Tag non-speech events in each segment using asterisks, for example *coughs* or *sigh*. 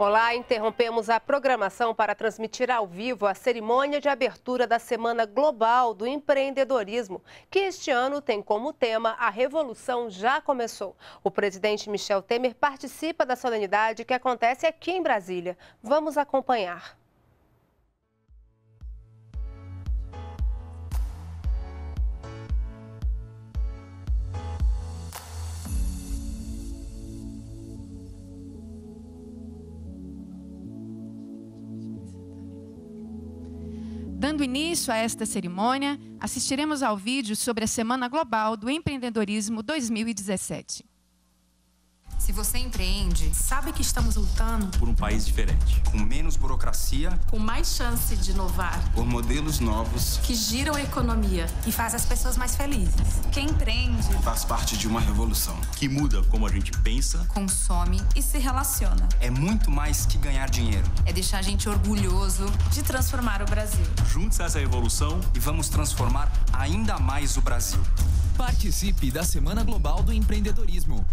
Olá, interrompemos a programação para transmitir ao vivo a cerimônia de abertura da Semana Global do Empreendedorismo, que este ano tem como tema A Revolução Já Começou. O presidente Michel Temer participa da solenidade que acontece aqui em Brasília. Vamos acompanhar. Dando início a esta cerimônia, assistiremos ao vídeo sobre a Semana Global do Empreendedorismo 2017. Se você empreende, sabe que estamos lutando por um país diferente, com menos burocracia, com mais chance de inovar, por modelos novos que giram a economia e faz as pessoas mais felizes. Quem empreende faz parte de uma revolução que muda como a gente pensa, consome e se relaciona. É muito mais que ganhar dinheiro. É deixar a gente orgulhoso de transformar o Brasil. Junte-se a essa revolução e vamos transformar ainda mais o Brasil. Participe da Semana Global do Empreendedorismo.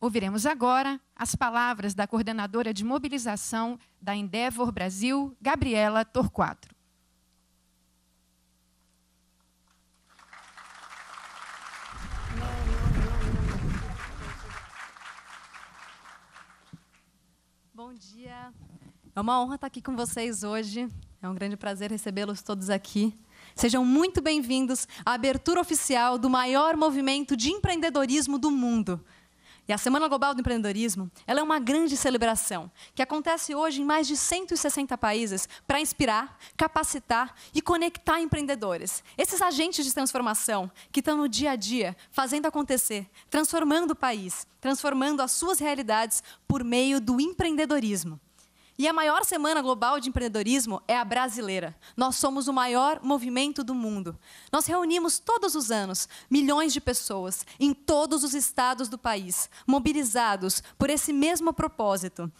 Ouviremos agora as palavras da coordenadora de mobilização da Endeavor Brasil, Gabriela Torquato. Bom dia. É uma honra estar aqui com vocês hoje. É um grande prazer recebê-los todos aqui. Sejam muito bem-vindos à abertura oficial do maior movimento de empreendedorismo do mundo, e a Semana Global do Empreendedorismo ela é uma grande celebração que acontece hoje em mais de 160 países para inspirar, capacitar e conectar empreendedores. Esses agentes de transformação que estão no dia a dia fazendo acontecer, transformando o país, transformando as suas realidades por meio do empreendedorismo. E a maior semana global de empreendedorismo é a brasileira. Nós somos o maior movimento do mundo. Nós reunimos todos os anos milhões de pessoas em todos os estados do país, mobilizados por esse mesmo propósito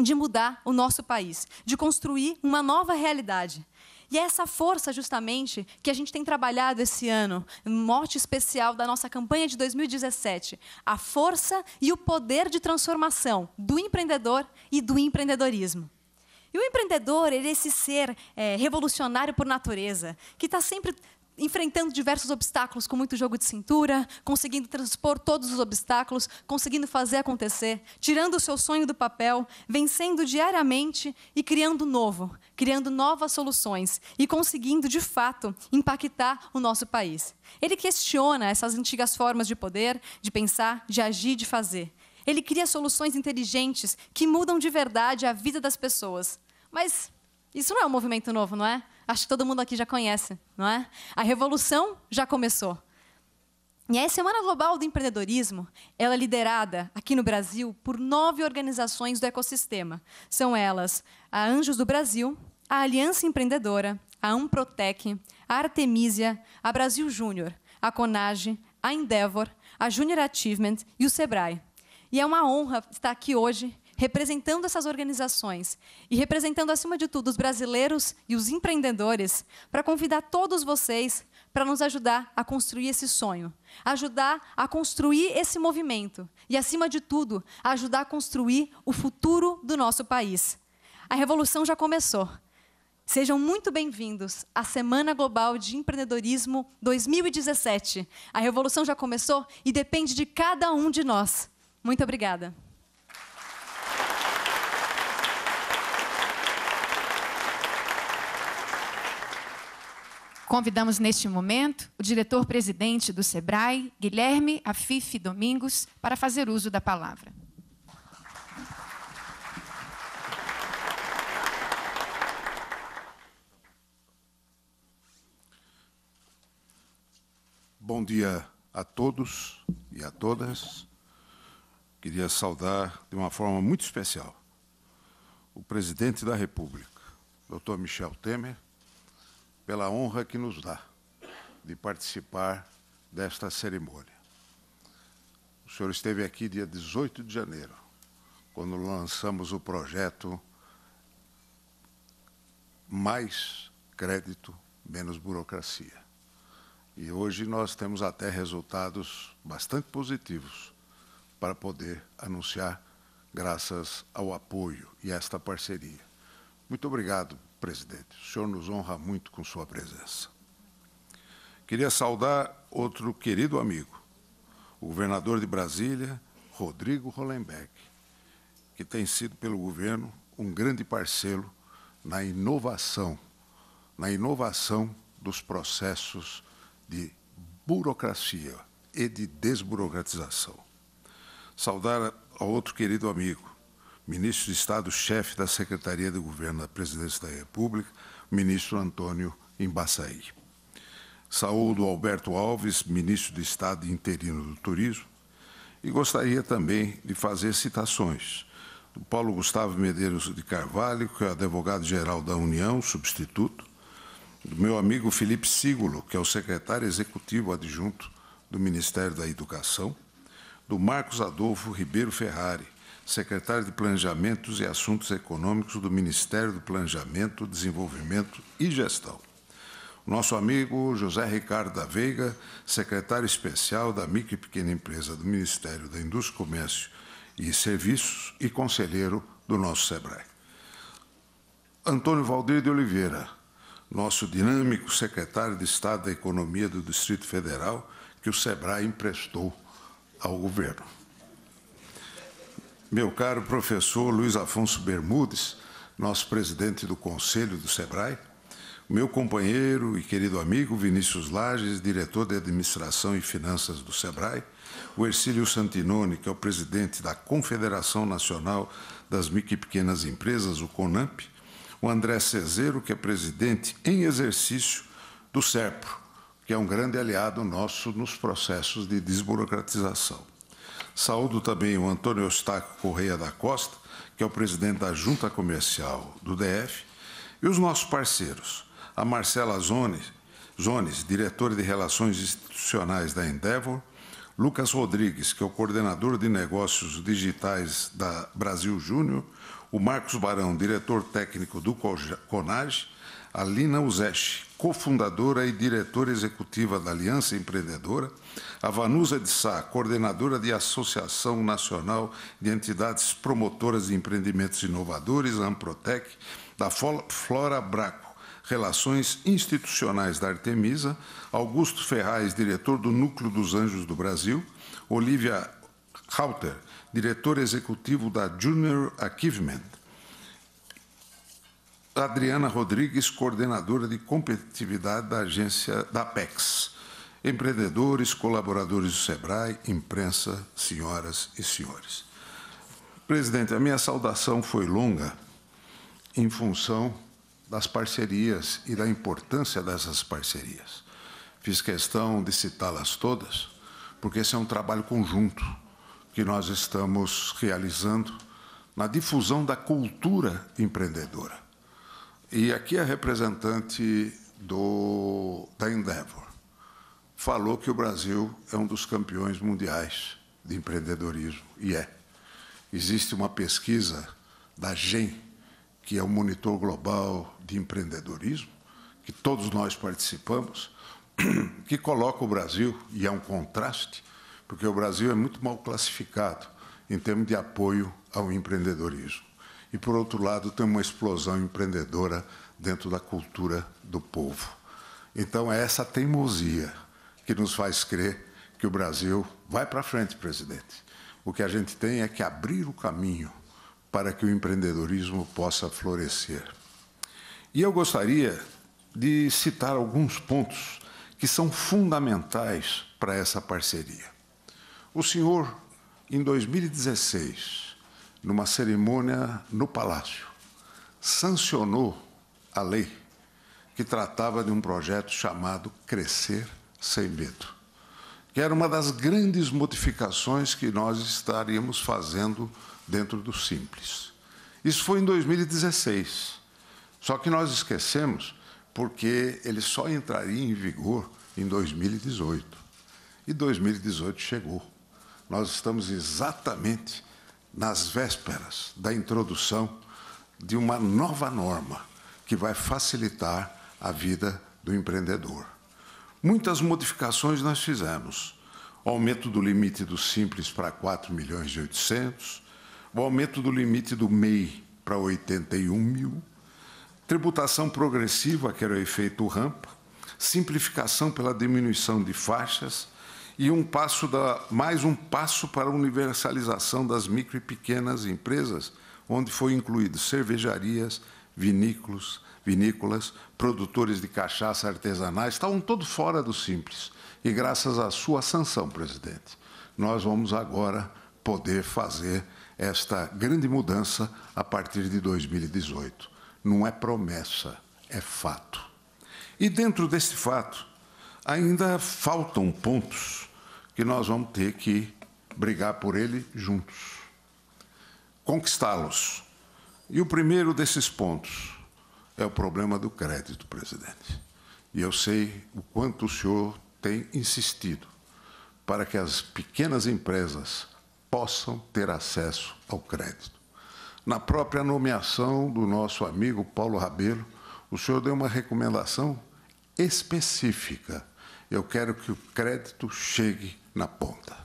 de mudar o nosso país, de construir uma nova realidade. E é essa força, justamente, que a gente tem trabalhado esse ano, mote especial da nossa campanha de 2017. A força e o poder de transformação do empreendedor e do empreendedorismo. E o empreendedor, ele é esse ser é, revolucionário por natureza, que está sempre enfrentando diversos obstáculos com muito jogo de cintura, conseguindo transpor todos os obstáculos, conseguindo fazer acontecer, tirando o seu sonho do papel, vencendo diariamente e criando novo, criando novas soluções e conseguindo, de fato, impactar o nosso país. Ele questiona essas antigas formas de poder, de pensar, de agir, de fazer. Ele cria soluções inteligentes que mudam de verdade a vida das pessoas. Mas isso não é um movimento novo, não é? Acho que todo mundo aqui já conhece, não é? A revolução já começou. E a Semana Global do Empreendedorismo, ela é liderada aqui no Brasil por nove organizações do ecossistema. São elas a Anjos do Brasil, a Aliança Empreendedora, a Amprotec, a Artemisia, a Brasil Júnior, a Conage, a Endeavor, a Junior Achievement e o Sebrae. E é uma honra estar aqui hoje representando essas organizações e representando, acima de tudo, os brasileiros e os empreendedores, para convidar todos vocês para nos ajudar a construir esse sonho, ajudar a construir esse movimento e, acima de tudo, ajudar a construir o futuro do nosso país. A revolução já começou. Sejam muito bem-vindos à Semana Global de Empreendedorismo 2017. A revolução já começou e depende de cada um de nós. Muito obrigada. Convidamos neste momento o diretor-presidente do SEBRAE, Guilherme Afife Domingos, para fazer uso da palavra. Bom dia a todos e a todas. Queria saudar de uma forma muito especial o presidente da República, Dr. Michel Temer pela honra que nos dá de participar desta cerimônia. O senhor esteve aqui dia 18 de janeiro, quando lançamos o projeto Mais Crédito, Menos Burocracia. E hoje nós temos até resultados bastante positivos para poder anunciar, graças ao apoio e a esta parceria. Muito obrigado presidente. O senhor nos honra muito com sua presença. Queria saudar outro querido amigo, o governador de Brasília, Rodrigo Hollenbeck, que tem sido pelo governo um grande parceiro na inovação, na inovação dos processos de burocracia e de desburocratização. Saudar a outro querido amigo, ministro de Estado-chefe da Secretaria de Governo da Presidência da República, ministro Antônio Embaçaí. Saúdo Alberto Alves, ministro de Estado interino do Turismo, e gostaria também de fazer citações do Paulo Gustavo Medeiros de Carvalho, que é advogado-geral da União, substituto, do meu amigo Felipe Sigulo, que é o secretário executivo adjunto do Ministério da Educação, do Marcos Adolfo Ribeiro Ferrari, secretário de Planejamentos e Assuntos Econômicos do Ministério do Planejamento, Desenvolvimento e Gestão. O nosso amigo José Ricardo da Veiga, secretário especial da micro e pequena empresa do Ministério da Indústria, Comércio e Serviços e conselheiro do nosso SEBRAE. Antônio Valdir de Oliveira, nosso dinâmico secretário de Estado da Economia do Distrito Federal, que o SEBRAE emprestou ao governo meu caro professor Luiz Afonso Bermudes, nosso presidente do Conselho do SEBRAE, meu companheiro e querido amigo Vinícius Lages, diretor de Administração e Finanças do SEBRAE, o Ercílio Santinoni, que é o presidente da Confederação Nacional das Micro e Pequenas Empresas, o CONAMP, o André Cezeiro, que é presidente em exercício do SERPRO, que é um grande aliado nosso nos processos de desburocratização. Saúdo também o Antônio Eustáquio Correia da Costa, que é o presidente da Junta Comercial do DF, e os nossos parceiros, a Marcela Zones, Zones diretora de Relações Institucionais da Endeavor, Lucas Rodrigues, que é o coordenador de negócios digitais da Brasil Júnior, o Marcos Barão, diretor técnico do CONAGE, Alina Uzeshi, cofundadora e diretora executiva da Aliança Empreendedora, a Vanusa de Sá, coordenadora de Associação Nacional de Entidades Promotoras de Empreendimentos Inovadores, Amprotec, da Flora Braco, Relações Institucionais da Artemisa, Augusto Ferraz, diretor do Núcleo dos Anjos do Brasil, Olivia Hauter, diretor executivo da Junior Achievement, Adriana Rodrigues, coordenadora de competitividade da agência da PEX. Empreendedores, colaboradores do SEBRAE, imprensa, senhoras e senhores. Presidente, a minha saudação foi longa em função das parcerias e da importância dessas parcerias. Fiz questão de citá-las todas, porque esse é um trabalho conjunto que nós estamos realizando na difusão da cultura empreendedora. E aqui a representante do, da Endeavor falou que o Brasil é um dos campeões mundiais de empreendedorismo, e é. Existe uma pesquisa da GEM, que é o Monitor Global de Empreendedorismo, que todos nós participamos, *clears throat* que coloca o Brasil, e é um contraste, porque o Brasil é muito mal classificado em termos de apoio ao empreendedorismo e, por outro lado, tem uma explosão empreendedora dentro da cultura do povo. Então, é essa teimosia que nos faz crer que o Brasil vai para frente, presidente. O que a gente tem é que abrir o caminho para que o empreendedorismo possa florescer. E eu gostaria de citar alguns pontos que são fundamentais para essa parceria. O senhor, em 2016, numa cerimônia no palácio, sancionou a lei que tratava de um projeto chamado Crescer Sem Medo, que era uma das grandes modificações que nós estaríamos fazendo dentro do Simples. Isso foi em 2016. Só que nós esquecemos porque ele só entraria em vigor em 2018. E 2018 chegou. Nós estamos exatamente nas vésperas da introdução de uma nova norma que vai facilitar a vida do empreendedor. Muitas modificações nós fizemos. O aumento do limite do Simples para 4 milhões e 800, o aumento do limite do MEI para 81 mil, tributação progressiva, que era o efeito rampa, simplificação pela diminuição de faixas, e um passo da, mais um passo para a universalização das micro e pequenas empresas, onde foi incluído cervejarias, vinícolas, vinícolas, produtores de cachaça artesanais, estavam tá todos fora do simples. E graças à sua sanção, presidente, nós vamos agora poder fazer esta grande mudança a partir de 2018. Não é promessa, é fato. E dentro deste fato, ainda faltam pontos que nós vamos ter que brigar por ele juntos, conquistá-los. E o primeiro desses pontos é o problema do crédito, presidente. E eu sei o quanto o senhor tem insistido para que as pequenas empresas possam ter acesso ao crédito. Na própria nomeação do nosso amigo Paulo Rabelo, o senhor deu uma recomendação específica. Eu quero que o crédito chegue na ponta.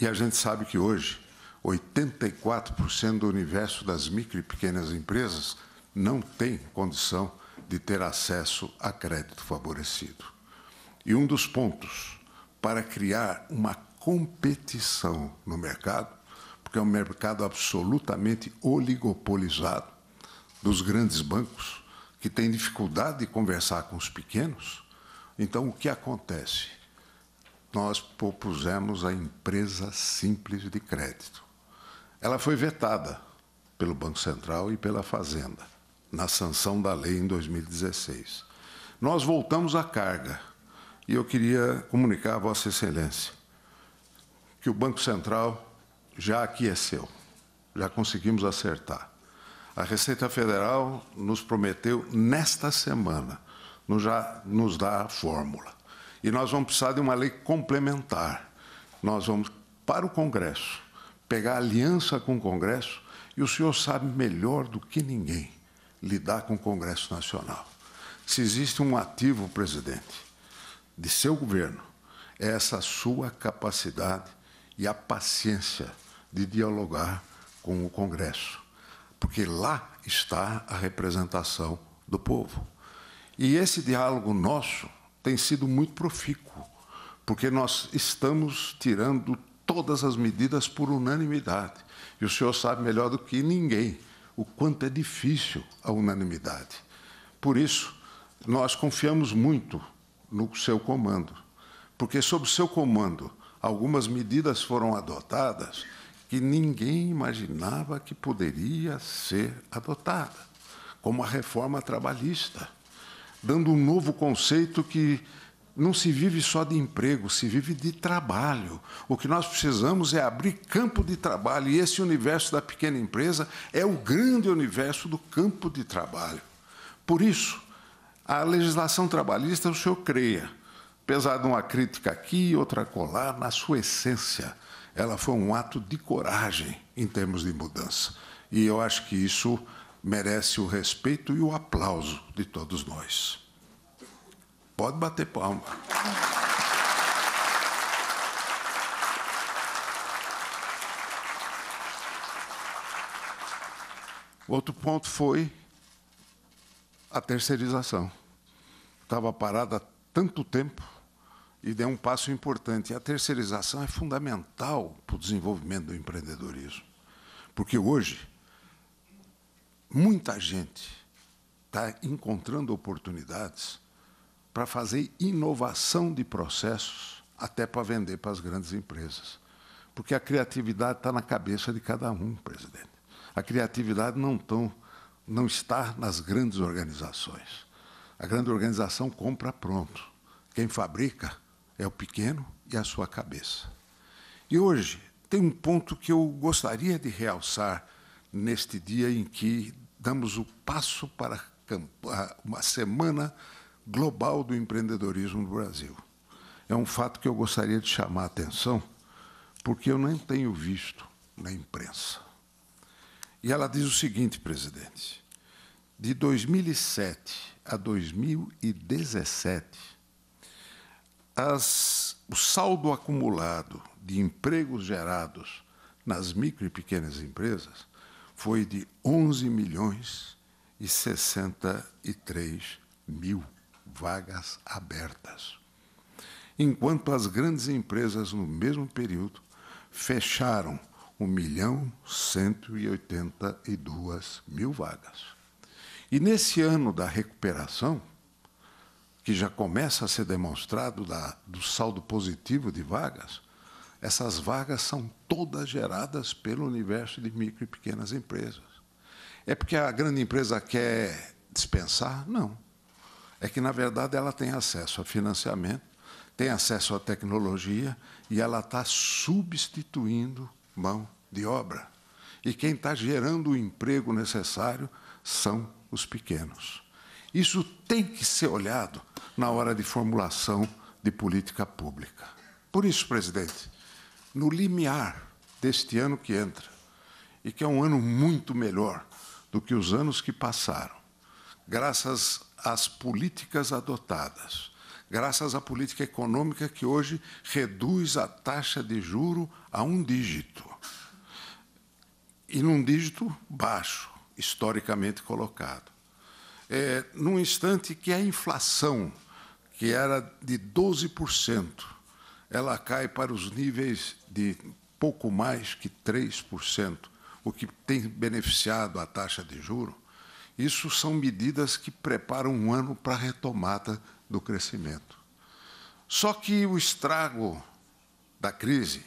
E a gente sabe que hoje 84% do universo das micro e pequenas empresas não tem condição de ter acesso a crédito favorecido. E um dos pontos para criar uma competição no mercado, porque é um mercado absolutamente oligopolizado dos grandes bancos, que tem dificuldade de conversar com os pequenos. Então, o que acontece? nós propusemos a empresa simples de crédito. Ela foi vetada pelo Banco Central e pela Fazenda, na sanção da lei em 2016. Nós voltamos à carga e eu queria comunicar a Vossa Excelência que o Banco Central já aqueceu, já conseguimos acertar. A Receita Federal nos prometeu nesta semana nos, já, nos dar a fórmula. E nós vamos precisar de uma lei complementar. Nós vamos para o Congresso, pegar aliança com o Congresso, e o senhor sabe melhor do que ninguém lidar com o Congresso Nacional. Se existe um ativo, presidente, de seu governo, é essa sua capacidade e a paciência de dialogar com o Congresso, porque lá está a representação do povo. E esse diálogo nosso tem sido muito profícuo, porque nós estamos tirando todas as medidas por unanimidade. E o senhor sabe melhor do que ninguém o quanto é difícil a unanimidade. Por isso, nós confiamos muito no seu comando, porque sob seu comando algumas medidas foram adotadas que ninguém imaginava que poderia ser adotada, como a reforma trabalhista dando um novo conceito que não se vive só de emprego, se vive de trabalho. O que nós precisamos é abrir campo de trabalho, e esse universo da pequena empresa é o grande universo do campo de trabalho. Por isso, a legislação trabalhista, o senhor creia, apesar de uma crítica aqui e outra colar, na sua essência, ela foi um ato de coragem em termos de mudança. E eu acho que isso merece o respeito e o aplauso de todos nós. Pode bater palma. Outro ponto foi a terceirização. Estava parada há tanto tempo e deu um passo importante. a terceirização é fundamental para o desenvolvimento do empreendedorismo. Porque hoje muita gente está encontrando oportunidades para fazer inovação de processos até para vender para as grandes empresas. Porque a criatividade está na cabeça de cada um, presidente. A criatividade não, tão, não está nas grandes organizações. A grande organização compra pronto. Quem fabrica é o pequeno e a sua cabeça. E hoje tem um ponto que eu gostaria de realçar neste dia em que damos o passo para uma semana global do empreendedorismo no Brasil. É um fato que eu gostaria de chamar a atenção, porque eu nem tenho visto na imprensa. E ela diz o seguinte, presidente: de 2007 a 2017, as, o saldo acumulado de empregos gerados nas micro e pequenas empresas foi de 11 milhões e 63 mil vagas abertas. Enquanto as grandes empresas, no mesmo período, fecharam 1 milhão 182 mil vagas. E nesse ano da recuperação, que já começa a ser demonstrado da, do saldo positivo de vagas, essas vagas são todas geradas pelo universo de micro e pequenas empresas. É porque a grande empresa quer dispensar? Não. É que, na verdade, ela tem acesso a financiamento, tem acesso à tecnologia e ela está substituindo mão de obra. E quem está gerando o emprego necessário são os pequenos. Isso tem que ser olhado na hora de formulação de política pública. Por isso, presidente, no limiar deste ano que entra, e que é um ano muito melhor do que os anos que passaram, graças às políticas adotadas, graças à política econômica que hoje reduz a taxa de juro a um dígito, e num dígito baixo, historicamente colocado. É, num instante que a inflação, que era de 12%, ela cai para os níveis de pouco mais que 3%, o que tem beneficiado a taxa de juro. Isso são medidas que preparam um ano para a retomada do crescimento. Só que o estrago da crise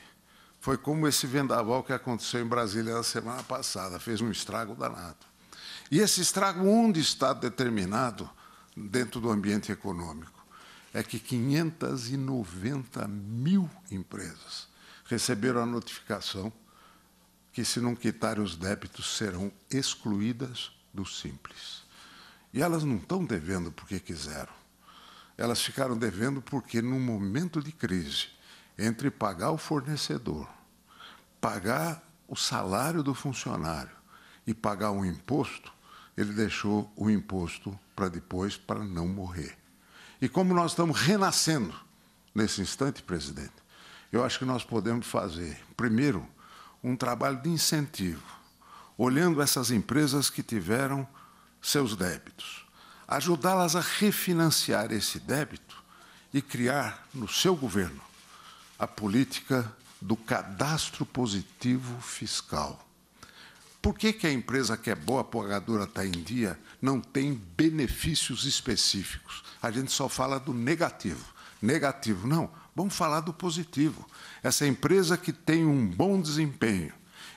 foi como esse vendaval que aconteceu em Brasília na semana passada, fez um estrago danado. E esse estrago onde está determinado dentro do ambiente econômico? é que 590 mil empresas receberam a notificação que, se não quitarem os débitos, serão excluídas do simples. E elas não estão devendo porque quiseram. Elas ficaram devendo porque, no momento de crise, entre pagar o fornecedor, pagar o salário do funcionário e pagar um imposto, ele deixou o imposto para depois, para não morrer. E como nós estamos renascendo nesse instante, presidente, eu acho que nós podemos fazer, primeiro, um trabalho de incentivo, olhando essas empresas que tiveram seus débitos, ajudá-las a refinanciar esse débito e criar no seu governo a política do cadastro positivo fiscal. Por que, que a empresa que é boa, a pagadora está em dia, não tem benefícios específicos? A gente só fala do negativo. Negativo, não. Vamos falar do positivo. Essa empresa que tem um bom desempenho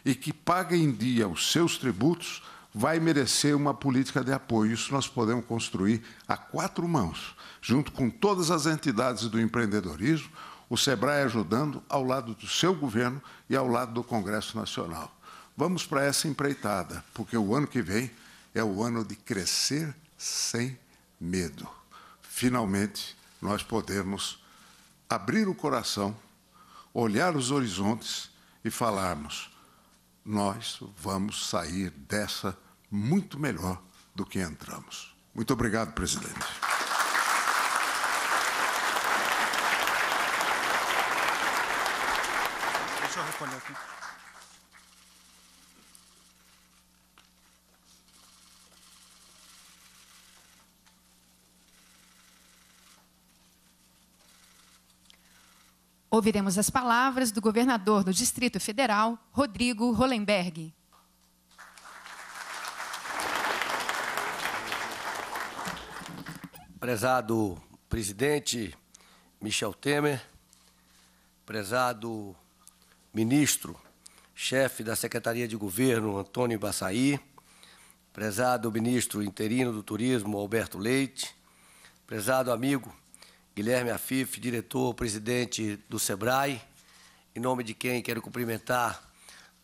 e que paga em dia os seus tributos, vai merecer uma política de apoio. Isso nós podemos construir a quatro mãos, junto com todas as entidades do empreendedorismo, o SEBRAE ajudando, ao lado do seu governo e ao lado do Congresso Nacional. Vamos para essa empreitada, porque o ano que vem é o ano de crescer sem medo. Finalmente, nós podemos abrir o coração, olhar os horizontes e falarmos: nós vamos sair dessa muito melhor do que entramos. Muito obrigado, presidente. Deixa eu recolher aqui. Ouviremos as palavras do governador do Distrito Federal, Rodrigo Hollenberg. Prezado presidente Michel Temer, prezado ministro, chefe da Secretaria de Governo, Antônio Bassaí, prezado ministro interino do Turismo, Alberto Leite, prezado amigo Guilherme Afif, diretor, presidente do SEBRAE, em nome de quem quero cumprimentar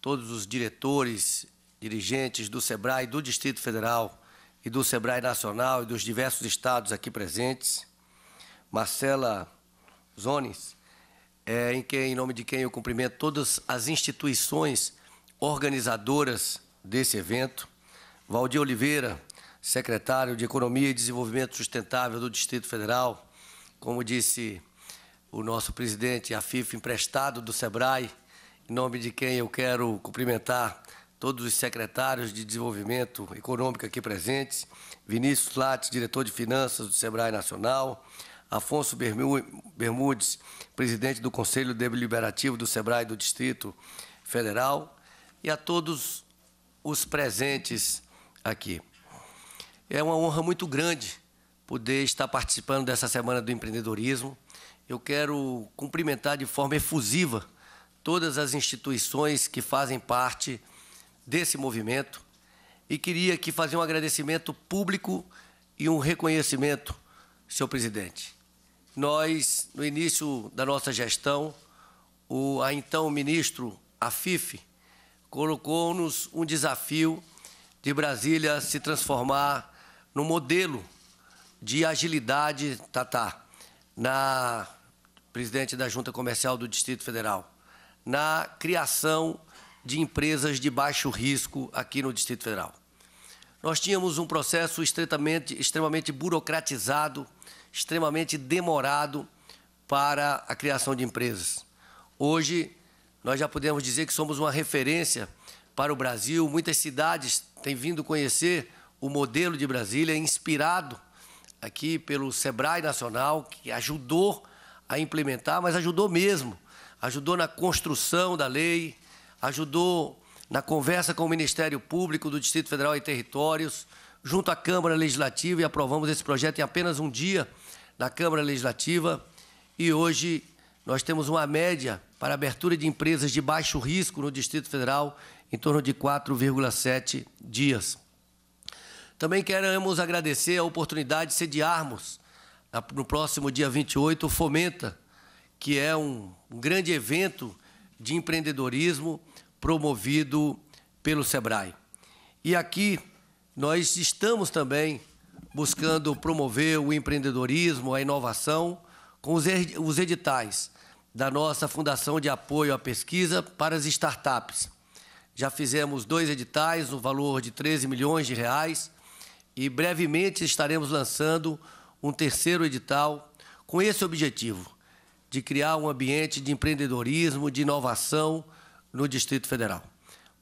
todos os diretores, dirigentes do SEBRAE, do Distrito Federal e do SEBRAE Nacional e dos diversos estados aqui presentes. Marcela Zones, é, em, quem, em nome de quem eu cumprimento todas as instituições organizadoras desse evento. Valdir Oliveira, secretário de Economia e Desenvolvimento Sustentável do Distrito Federal como disse o nosso presidente, a FIFA emprestado do SEBRAE, em nome de quem eu quero cumprimentar todos os secretários de desenvolvimento econômico aqui presentes, Vinícius Lattes, diretor de finanças do SEBRAE Nacional, Afonso Bermudes, presidente do Conselho Deliberativo do SEBRAE do Distrito Federal, e a todos os presentes aqui. É uma honra muito grande poder estar participando dessa Semana do Empreendedorismo. Eu quero cumprimentar de forma efusiva todas as instituições que fazem parte desse movimento e queria aqui fazer um agradecimento público e um reconhecimento, senhor presidente. Nós, no início da nossa gestão, o a então ministro Afif colocou-nos um desafio de Brasília se transformar no modelo de agilidade, Tatá, na presidente da Junta Comercial do Distrito Federal, na criação de empresas de baixo risco aqui no Distrito Federal. Nós tínhamos um processo estritamente, extremamente burocratizado, extremamente demorado para a criação de empresas. Hoje, nós já podemos dizer que somos uma referência para o Brasil. Muitas cidades têm vindo conhecer o modelo de Brasília, inspirado aqui pelo Sebrae Nacional, que ajudou a implementar, mas ajudou mesmo. Ajudou na construção da lei, ajudou na conversa com o Ministério Público do Distrito Federal e Territórios, junto à Câmara Legislativa, e aprovamos esse projeto em apenas um dia na Câmara Legislativa. E hoje nós temos uma média para abertura de empresas de baixo risco no Distrito Federal em torno de 4,7 dias. Também queremos agradecer a oportunidade de sediarmos, no próximo dia 28, o Fomenta, que é um, grande evento de empreendedorismo promovido pelo SEBRAE. E aqui nós estamos também buscando promover o empreendedorismo, a inovação, com os editais da nossa Fundação de Apoio à Pesquisa para as Startups. Já fizemos dois editais no valor de 13 milhões de reais e brevemente estaremos lançando um terceiro edital com esse objetivo de criar um ambiente de empreendedorismo, de inovação no Distrito Federal.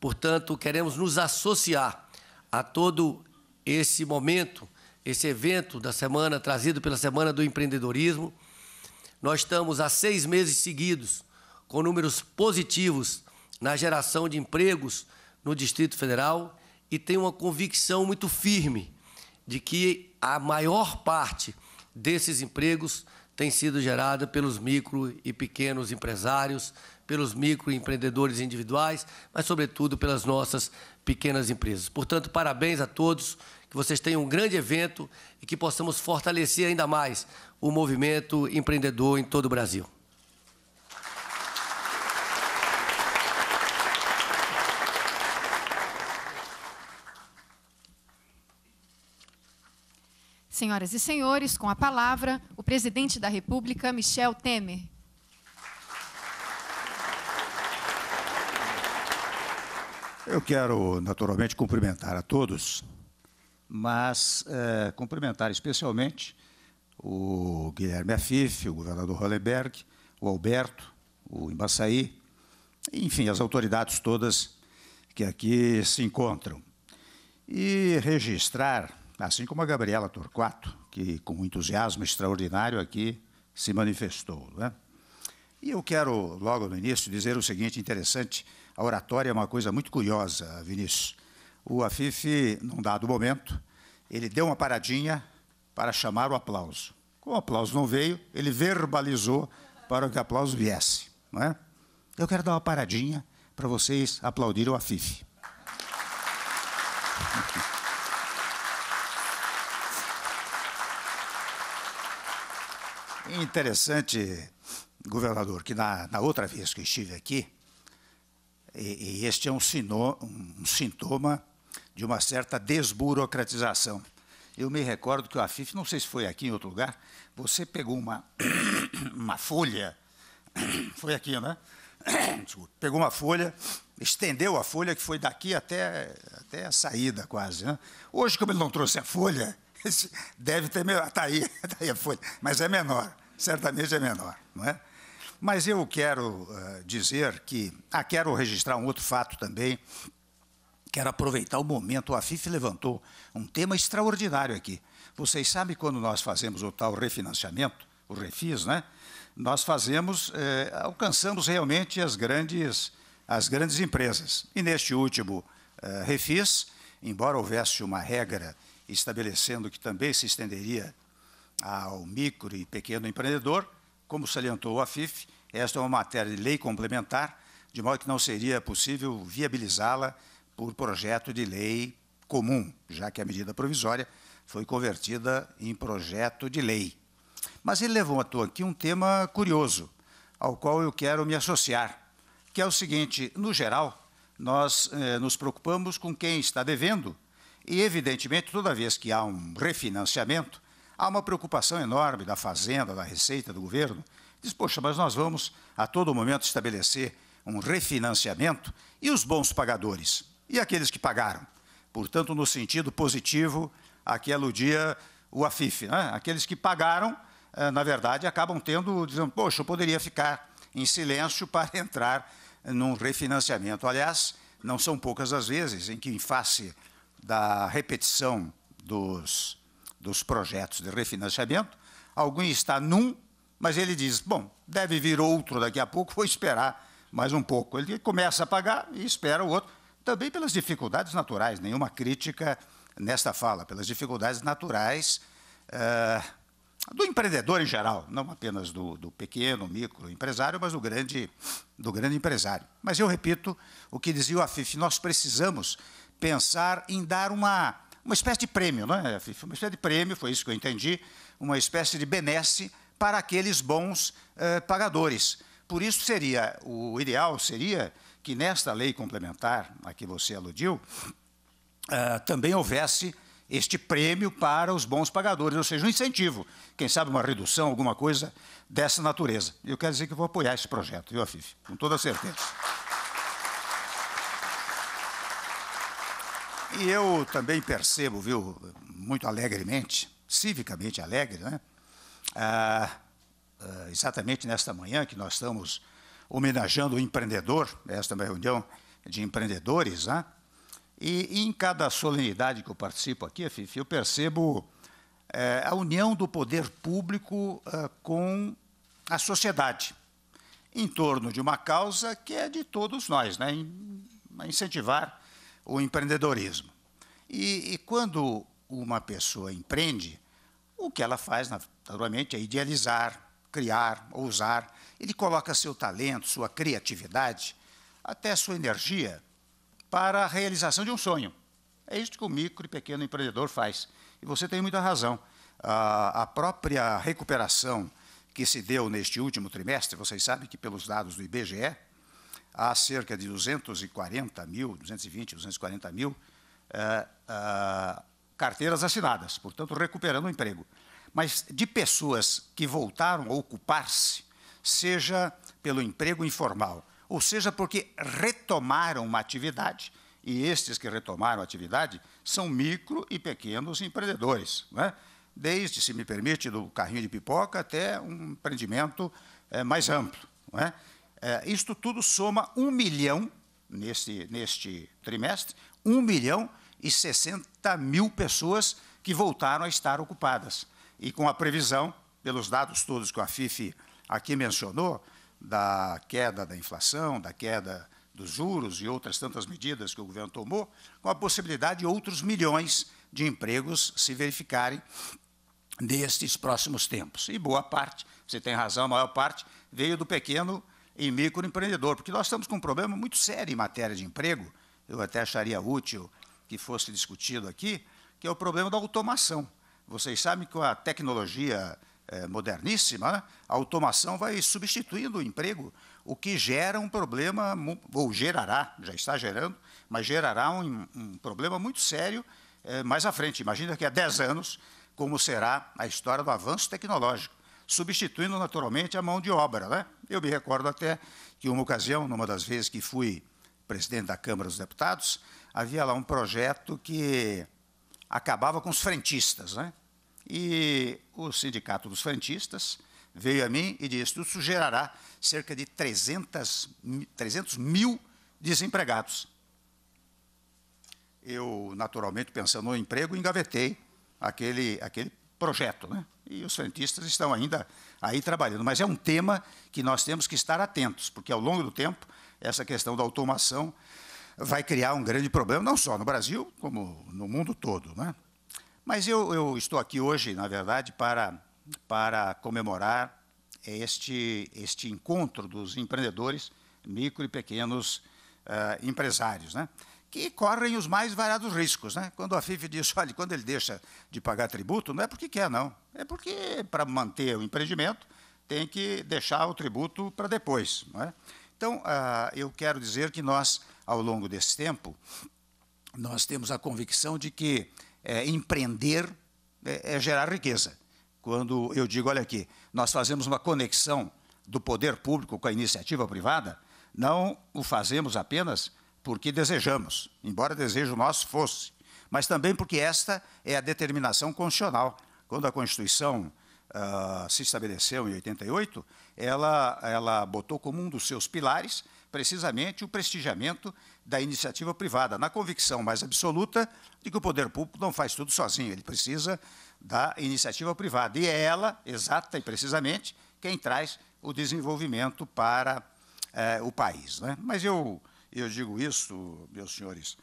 Portanto, queremos nos associar a todo esse momento, esse evento da semana, trazido pela Semana do Empreendedorismo. Nós estamos há seis meses seguidos com números positivos na geração de empregos no Distrito Federal e tem uma convicção muito firme de que a maior parte desses empregos tem sido gerada pelos micro e pequenos empresários, pelos microempreendedores individuais, mas, sobretudo, pelas nossas pequenas empresas. Portanto, parabéns a todos, que vocês tenham um grande evento e que possamos fortalecer ainda mais o movimento empreendedor em todo o Brasil. Senhoras e senhores, com a palavra, o presidente da República, Michel Temer. Eu quero, naturalmente, cumprimentar a todos, mas é, cumprimentar especialmente o Guilherme Afif, o governador Hollenberg, o Alberto, o Embaçaí, enfim, as autoridades todas que aqui se encontram. E registrar assim como a Gabriela Torquato, que com um entusiasmo extraordinário aqui se manifestou. Né? E eu quero, logo no início, dizer o seguinte interessante, a oratória é uma coisa muito curiosa, Vinícius. O Afife, num dado momento, ele deu uma paradinha para chamar o aplauso. Como o aplauso não veio, ele verbalizou para que o aplauso viesse. Não é? Eu quero dar uma paradinha para vocês aplaudirem o Afife. Thank interessante, governador, que na, na outra vez que estive aqui, e, e este é um, sino, um sintoma de uma certa desburocratização. Eu me recordo que o AFIF, não sei se foi aqui em outro lugar, você pegou uma, *coughs* uma folha, *coughs* foi aqui, né? *coughs* Desculpa, pegou uma folha, estendeu a folha, que foi daqui até, até a saída quase. Né? Hoje, como ele não trouxe a folha, *laughs* deve ter. Está aí, *laughs* tá aí a folha, mas é menor certamente é menor, não é? Mas eu quero uh, dizer que, ah, quero registrar um outro fato também, quero aproveitar o momento, a FIF levantou um tema extraordinário aqui. Vocês sabem quando nós fazemos o tal refinanciamento, o refis, né? Nós fazemos, eh, alcançamos realmente as grandes, as grandes empresas. E neste último eh, refis, embora houvesse uma regra estabelecendo que também se estenderia ao micro e pequeno empreendedor, como salientou a FIF, esta é uma matéria de lei complementar, de modo que não seria possível viabilizá-la por projeto de lei comum, já que a medida provisória foi convertida em projeto de lei. Mas ele levou à toa aqui um tema curioso, ao qual eu quero me associar, que é o seguinte: no geral, nós eh, nos preocupamos com quem está devendo, e, evidentemente, toda vez que há um refinanciamento, Há uma preocupação enorme da Fazenda, da Receita, do governo. Diz, poxa, mas nós vamos a todo momento estabelecer um refinanciamento e os bons pagadores? E aqueles que pagaram? Portanto, no sentido positivo, aqui aludia o AFIF. Né? Aqueles que pagaram, eh, na verdade, acabam tendo, dizendo, poxa, eu poderia ficar em silêncio *laughs* para entrar num refinanciamento. Aliás, não são poucas as vezes em que, em face da repetição dos dos projetos de refinanciamento. Alguém está num, mas ele diz: bom, deve vir outro daqui a pouco, vou esperar mais um pouco. Ele começa a pagar e espera o outro, também pelas dificuldades naturais, nenhuma crítica nesta fala, pelas dificuldades naturais uh, do empreendedor em geral, não apenas do, do pequeno, micro empresário, mas do grande, do grande empresário. Mas eu repito o que dizia o Afif: nós precisamos pensar em dar uma uma espécie de prêmio, não é? Uma espécie de prêmio, foi isso que eu entendi, uma espécie de benesse para aqueles bons eh, pagadores. Por isso seria o ideal seria que nesta lei complementar a que você aludiu eh, também houvesse este prêmio para os bons pagadores, ou seja, um incentivo, quem sabe uma redução, alguma coisa dessa natureza. Eu quero dizer que vou apoiar esse projeto, viu, Afif? Com toda certeza. E eu também percebo, viu, muito alegremente, civicamente alegre, né? Ah, ah, exatamente nesta manhã que nós estamos homenageando o empreendedor, esta é uma reunião de empreendedores, né? E, e em cada solenidade que eu participo aqui, Fifi, eu percebo é, a união do poder público é, com a sociedade, em torno de uma causa que é de todos nós, né? incentivar o empreendedorismo. E, e quando uma pessoa empreende, o que ela faz, naturalmente, é idealizar, criar, ousar. Ele coloca seu talento, sua criatividade, até sua energia para a realização de um sonho. É isso que o micro e pequeno empreendedor faz. E você tem muita razão. A, a própria recuperação que se deu neste último trimestre, vocês sabem que pelos dados do IBGE, há cerca de 240 mil, 220, 240 mil eh, eh, carteiras assinadas, portanto, recuperando o emprego. Mas de pessoas que voltaram a ocupar-se, seja pelo emprego informal, ou seja porque retomaram uma atividade, e estes que retomaram a atividade são micro e pequenos empreendedores, né? desde, se me permite, do carrinho de pipoca até um empreendimento é, mais amplo. Né? É, isto tudo soma 1 milhão, neste, neste trimestre, 1 milhão e 60 mil pessoas que voltaram a estar ocupadas. E com a previsão, pelos dados todos que a FIFE aqui mencionou, da queda da inflação, da queda dos juros e outras tantas medidas que o governo tomou, com a possibilidade de outros milhões de empregos se verificarem nestes próximos tempos. E boa parte, você tem razão, a maior parte veio do pequeno em microempreendedor, porque nós estamos com um problema muito sério em matéria de emprego, eu até acharia útil que fosse discutido aqui, que é o problema da automação. Vocês sabem que com a tecnologia eh, moderníssima, a automação vai substituindo o emprego, o que gera um problema, ou gerará, já está gerando, mas gerará um, um problema muito sério eh, mais à frente. Imagina que há 10 anos como será a história do avanço tecnológico substituindo naturalmente a mão de obra. Né? Eu me recordo até que, uma ocasião, numa das vezes que fui presidente da Câmara dos Deputados, havia lá um projeto que acabava com os frentistas. Né? E o Sindicato dos Frentistas veio a mim e disse: Isso gerará cerca de 300, 300 mil desempregados. Eu, naturalmente, pensando no emprego, engavetei aquele, aquele projeto. Né? E os cientistas estão ainda aí trabalhando. Mas é um tema que nós temos que estar atentos, porque ao longo do tempo, essa questão da automação vai criar um grande problema, não só no Brasil, como no mundo todo. Né? Mas eu, eu estou aqui hoje, na verdade, para, para comemorar este, este encontro dos empreendedores, micro e pequenos uh, empresários. Né? que correm os mais variados riscos. Né? Quando a FIF diz, *laughs* olha, quando ele deixa de pagar tributo, não é porque quer, não. É porque, para manter o empreendimento, tem que deixar o tributo para depois. Não é? Então, ah, eu quero dizer que nós, ao longo desse tempo, nós temos a convicção de que é, empreender é, é gerar riqueza. Quando eu digo, olha aqui, nós fazemos uma conexão do poder público com a iniciativa privada, não o fazemos apenas porque desejamos, embora desejo nosso fosse, mas também porque esta é a determinação constitucional. Quando a Constituição uh, se estabeleceu em 88, ela, ela botou como um dos seus pilares precisamente o prestigiamento da iniciativa privada, na convicção mais absoluta de que o poder público não faz tudo sozinho, ele precisa da iniciativa privada. E é ela, exata e precisamente, quem traz o desenvolvimento para eh, o país. Né? Mas eu e eu digo isso, meus senhores,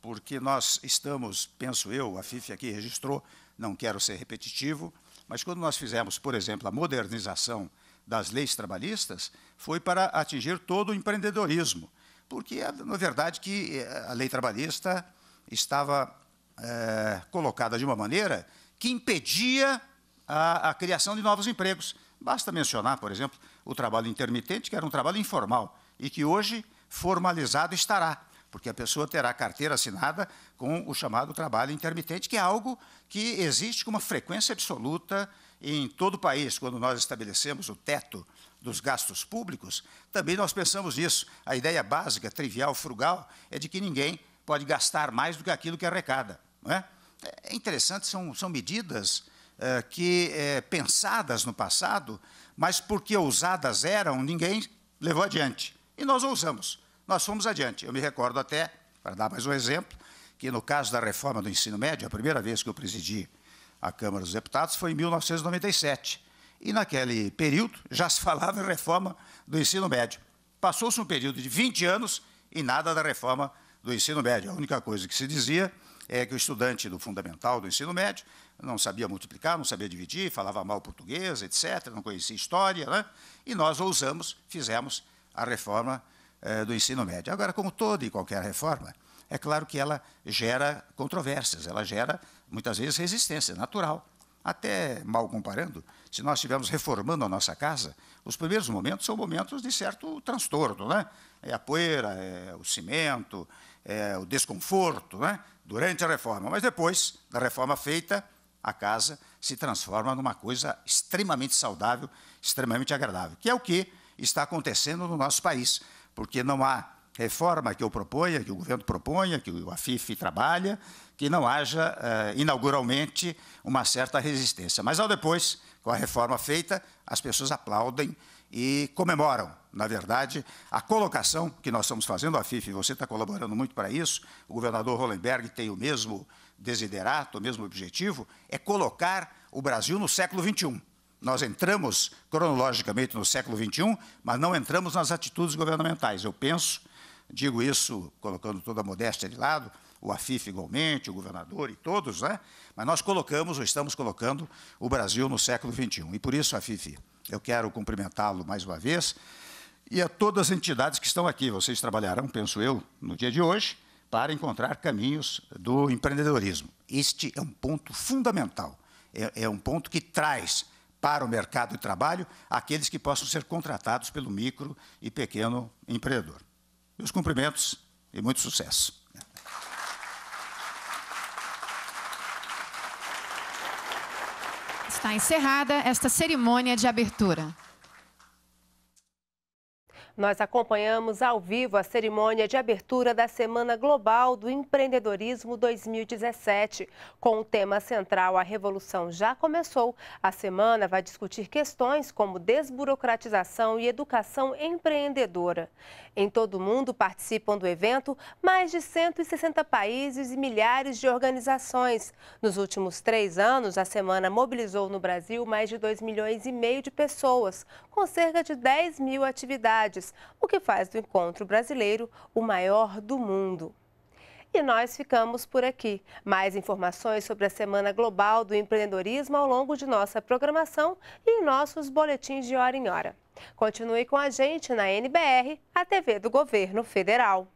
porque nós estamos, penso eu, a FIFA aqui registrou, não quero ser repetitivo, mas quando nós fizemos, por exemplo, a modernização das leis trabalhistas, foi para atingir todo o empreendedorismo, porque, na verdade, que eh, a lei trabalhista estava é, colocada de uma maneira que impedia a, a criação de novos empregos. Basta mencionar, por exemplo, o trabalho intermitente, que era um trabalho informal, e que hoje formalizado estará, porque a pessoa terá carteira assinada com o chamado trabalho intermitente, que é algo que existe com uma frequência absoluta em todo o país, quando nós estabelecemos o teto dos gastos públicos, também nós pensamos nisso. A ideia básica, trivial, frugal, é de que ninguém pode gastar mais do que aquilo que arrecada. Não é? é interessante, são, são medidas é, que, é, pensadas no passado, mas porque ousadas eram, ninguém levou adiante. E nós ousamos, nós fomos adiante. Eu me recordo até, para dar mais um exemplo, que no caso da reforma do ensino médio, a primeira vez que eu presidi a Câmara dos Deputados foi em 1997. E naquele período já se falava em reforma do ensino médio. Passou-se um período de 20 anos e nada da reforma do ensino médio. A única coisa que se dizia é que o estudante do fundamental do ensino médio não sabia multiplicar, não sabia dividir, falava mal português, etc., não conhecia história. Né? E nós ousamos, fizemos a reforma eh, do ensino médio. Agora, como toda e qualquer reforma, é claro que ela gera controvérsias, ela gera muitas vezes resistência, natural. Até mal comparando, se nós estivermos reformando a nossa casa, os primeiros momentos são momentos de certo transtorno, né? É a poeira, é o cimento, é o desconforto, né? Durante a reforma, mas depois da reforma feita, a casa se transforma numa coisa extremamente saudável, extremamente agradável, que é o que está acontecendo no nosso país, porque não há reforma que eu proponha, que o governo proponha, que o Afif trabalha, que não haja uh, inauguralmente uma certa resistência. Mas ao depois, com a reforma feita, as pessoas aplaudem e comemoram, na verdade, a colocação que nós estamos fazendo, a FIF, você está colaborando muito para isso, o governador Hollenberg tem o mesmo desiderato, o mesmo objetivo, é colocar o Brasil no século XXI. Nós entramos cronologicamente no século XXI, mas não entramos nas atitudes governamentais. Eu penso, digo isso colocando toda a modéstia de lado, o Afif igualmente, o governador e todos, né? mas nós colocamos, ou estamos colocando, o Brasil no século XXI. E por isso, Afif, eu quero cumprimentá-lo mais uma vez e a todas as entidades que estão aqui. Vocês trabalharão, penso eu, no dia de hoje, para encontrar caminhos do empreendedorismo. Este é um ponto fundamental, é, é um ponto que traz para o mercado de trabalho aqueles que possam ser contratados pelo micro e pequeno empreendedor. Meus cumprimentos e muito sucesso. Está encerrada esta cerimônia de abertura. Nós acompanhamos ao vivo a cerimônia de abertura da Semana Global do Empreendedorismo 2017. Com o tema central A Revolução Já Começou, a semana vai discutir questões como desburocratização e educação empreendedora. Em todo o mundo participam do evento mais de 160 países e milhares de organizações. Nos últimos três anos, a semana mobilizou no Brasil mais de 2 milhões e meio de pessoas, com cerca de 10 mil atividades o que faz do encontro brasileiro o maior do mundo. E nós ficamos por aqui. Mais informações sobre a Semana Global do Empreendedorismo ao longo de nossa programação e em nossos boletins de hora em hora. Continue com a gente na NBR, a TV do Governo Federal.